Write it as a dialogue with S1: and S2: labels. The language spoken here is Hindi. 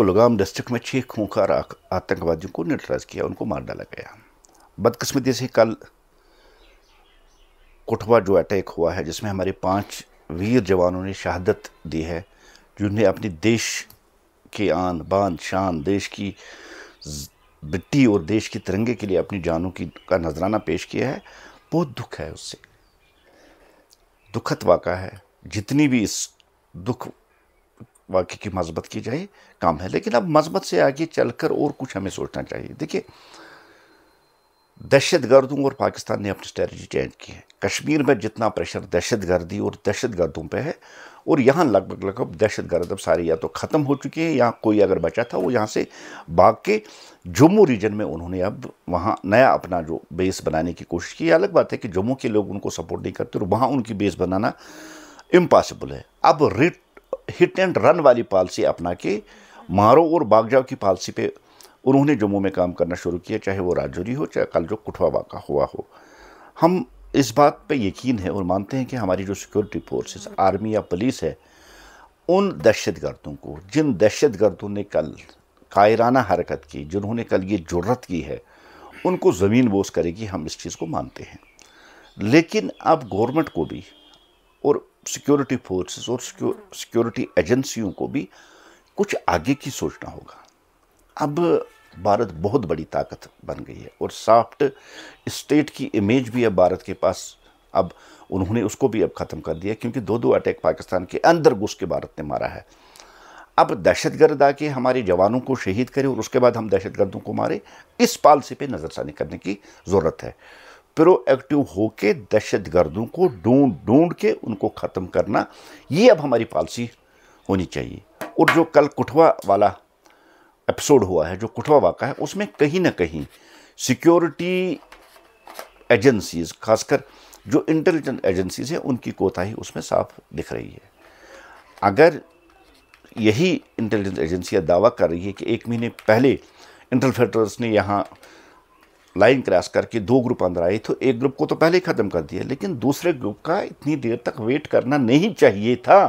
S1: कुलगाम डिस्ट्रिक्ट में छः खूंखार आतंकवादियों को निटराज किया उनको मार डाला गया बदकिस्मती से कल कुठवा जो अटैक हुआ है जिसमें हमारे पांच वीर जवानों ने शहादत दी है जिन्हें अपने देश के आन बान शान देश की मिट्टी और देश के तिरंगे के लिए अपनी जानों की का नजराना पेश किया है बहुत दुख है उससे दुखद वाक़ा है जितनी भी इस दुख वाक्य की मजबत की जाए काम है लेकिन अब मजबत से आगे चलकर और कुछ हमें सोचना चाहिए देखिए दहशत गर्दों और पाकिस्तान ने अपनी स्ट्रेटजी चेंज की है कश्मीर में जितना प्रेशर दहशत गर्दी और दहशत गर्दों पर है और यहाँ लगभग लगभग दहशत गर्द अब सारी या तो ख़त्म हो चुकी है यहाँ कोई अगर बचा था वो यहाँ से भाग के जम्मू रीजन में उन्होंने अब वहाँ नया अपना जो बेस बनाने की कोशिश की अलग बात है कि जम्मू के लोग उनको सपोर्ट नहीं करते और वहाँ उनकी बेस बनाना इम्पॉसिबल है अब रिट हिट एंड रन वाली पॉलिसी अपना के मारो और बाग जाओ की पॉलिसी पे उन्होंने जम्मू में काम करना शुरू किया चाहे वो राजौरी हो चाहे कल जो कुठवा वाका हुआ हो हम इस बात पे यकीन है और मानते हैं कि हमारी जो सिक्योरिटी फोर्सेस आर्मी या पुलिस है उन दहशत गर्दों को जिन दहशत गर्दों ने कल कायराना हरकत की जिन्होंने कल ये जरूरत की है उनको ज़मीन बोस करेगी हम इस चीज़ को मानते हैं लेकिन अब गवर्नमेंट को भी और सिक्योरिटी फोर्सेस और सिक्योरिटी एजेंसियों को भी कुछ आगे की सोचना होगा अब भारत बहुत बड़ी ताकत बन गई है और सॉफ्ट स्टेट की इमेज भी अब भारत के पास अब उन्होंने उसको भी अब ख़त्म कर दिया क्योंकि दो दो अटैक पाकिस्तान के अंदर घुस के भारत ने मारा है अब दहशतगर्द आके हमारे जवानों को शहीद करें और उसके बाद हम दहशतगर्दों को मारे इस पालसी पे नज़रसानी करने की ज़रूरत है प्रोएक्टिव होकर दहशत गर्दों को ढूंढ ढूंढ के उनको ख़त्म करना ये अब हमारी पॉलिसी होनी चाहिए और जो कल कुठवा वाला एपिसोड हुआ है जो कुठवा वाक़ा है उसमें कहीं ना कहीं सिक्योरिटी एजेंसीज खासकर जो इंटेलिजेंस एजेंसीज हैं उनकी कोताही उसमें साफ दिख रही है अगर यही इंटेलिजेंस एजेंसियाँ दावा कर रही है कि एक महीने पहले इंटरफेटर्स ने यहाँ लाइन क्रॉस करके दो ग्रुप अंदर आए तो एक ग्रुप को तो पहले ही ख़त्म कर दिया लेकिन दूसरे ग्रुप का इतनी देर तक वेट करना नहीं चाहिए था